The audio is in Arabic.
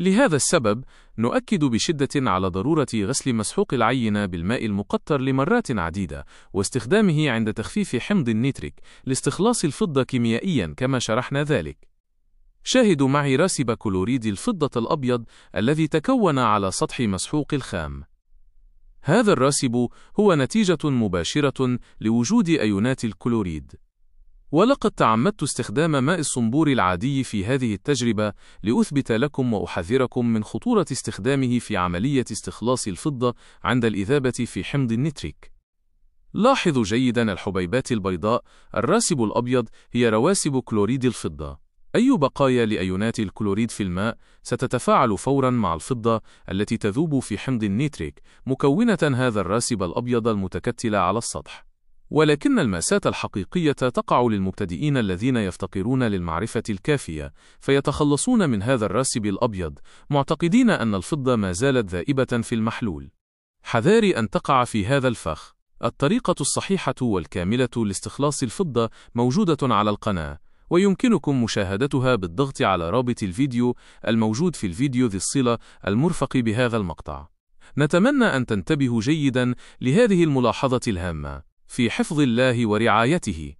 لهذا السبب نؤكد بشدة على ضرورة غسل مسحوق العينة بالماء المقطر لمرات عديدة واستخدامه عند تخفيف حمض النيتريك لاستخلاص الفضة كيميائيا كما شرحنا ذلك. شاهدوا معي راسب كلوريد الفضة الأبيض الذي تكون على سطح مسحوق الخام. هذا الراسب هو نتيجة مباشرة لوجود أيونات الكلوريد. ولقد تعمدت استخدام ماء الصنبور العادي في هذه التجربة لأثبت لكم وأحذركم من خطورة استخدامه في عملية استخلاص الفضة عند الإذابة في حمض النتريك. لاحظوا جيدا الحبيبات البيضاء، الراسب الأبيض هي رواسب كلوريد الفضة. أي بقايا لأيونات الكلوريد في الماء ستتفاعل فورا مع الفضة التي تذوب في حمض النيتريك مكونة هذا الراسب الأبيض المتكتل على السطح. ولكن المأساة الحقيقية تقع للمبتدئين الذين يفتقرون للمعرفة الكافية، فيتخلصون من هذا الراسب الأبيض، معتقدين أن الفضة ما زالت ذائبة في المحلول. حذاري أن تقع في هذا الفخ. الطريقة الصحيحة والكاملة لاستخلاص الفضة موجودة على القناة، ويمكنكم مشاهدتها بالضغط على رابط الفيديو الموجود في الفيديو ذي الصلة المرفق بهذا المقطع. نتمنى أن تنتبهوا جيدا لهذه الملاحظة الهامة. في حفظ الله ورعايته